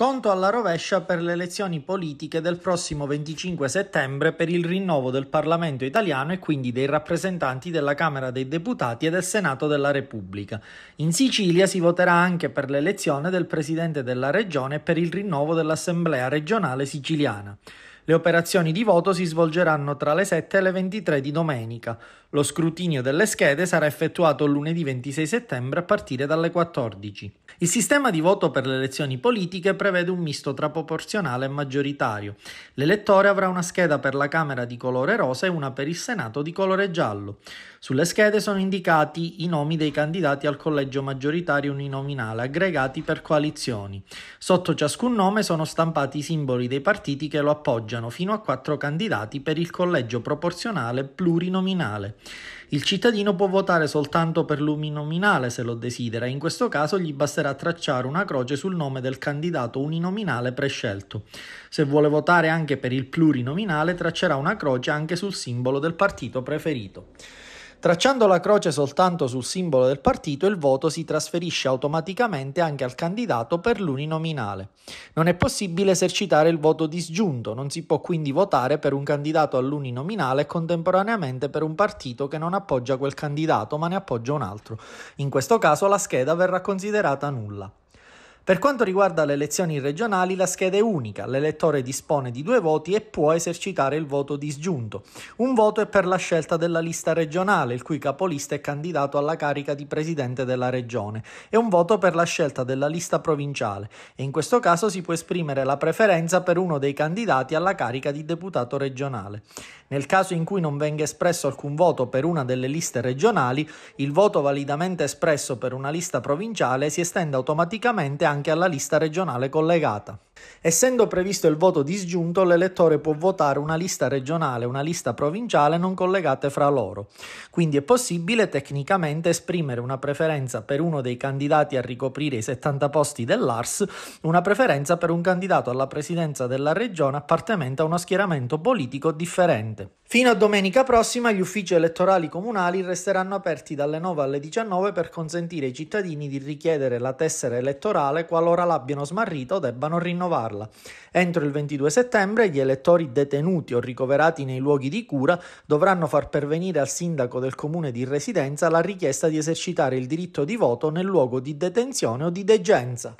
Conto alla rovescia per le elezioni politiche del prossimo 25 settembre per il rinnovo del Parlamento italiano e quindi dei rappresentanti della Camera dei Deputati e del Senato della Repubblica. In Sicilia si voterà anche per l'elezione del Presidente della Regione e per il rinnovo dell'Assemblea regionale siciliana. Le operazioni di voto si svolgeranno tra le 7 e le 23 di domenica. Lo scrutinio delle schede sarà effettuato lunedì 26 settembre a partire dalle 14. Il sistema di voto per le elezioni politiche prevede un misto tra proporzionale e maggioritario. L'elettore avrà una scheda per la Camera di colore rosa e una per il Senato di colore giallo. Sulle schede sono indicati i nomi dei candidati al collegio maggioritario uninominale aggregati per coalizioni. Sotto ciascun nome sono stampati i simboli dei partiti che lo appoggiano eleggano fino a quattro candidati per il collegio proporzionale plurinominale. Il cittadino può votare soltanto per l'uninominale se lo desidera e in questo caso gli basterà tracciare una croce sul nome del candidato uninominale prescelto. Se vuole votare anche per il plurinominale traccerà una croce anche sul simbolo del partito preferito. Tracciando la croce soltanto sul simbolo del partito, il voto si trasferisce automaticamente anche al candidato per l'uninominale. Non è possibile esercitare il voto disgiunto, non si può quindi votare per un candidato all'uninominale e contemporaneamente per un partito che non appoggia quel candidato ma ne appoggia un altro. In questo caso la scheda verrà considerata nulla. Per quanto riguarda le elezioni regionali, la scheda è unica, l'elettore dispone di due voti e può esercitare il voto disgiunto. Un voto è per la scelta della lista regionale, il cui capolista è candidato alla carica di presidente della regione, e un voto per la scelta della lista provinciale, e in questo caso si può esprimere la preferenza per uno dei candidati alla carica di deputato regionale. Nel caso in cui non venga espresso alcun voto per una delle liste regionali, il voto validamente espresso per una lista provinciale si estende automaticamente anche anche alla lista regionale collegata. Essendo previsto il voto disgiunto, l'elettore può votare una lista regionale e una lista provinciale non collegate fra loro. Quindi è possibile tecnicamente esprimere una preferenza per uno dei candidati a ricoprire i 70 posti dell'ARS, una preferenza per un candidato alla presidenza della regione appartenente a uno schieramento politico differente. Fino a domenica prossima gli uffici elettorali comunali resteranno aperti dalle 9 alle 19 per consentire ai cittadini di richiedere la tessera elettorale qualora l'abbiano smarrita o debbano rinnovare rinnovarla. Entro il 22 settembre gli elettori detenuti o ricoverati nei luoghi di cura dovranno far pervenire al sindaco del comune di residenza la richiesta di esercitare il diritto di voto nel luogo di detenzione o di degenza.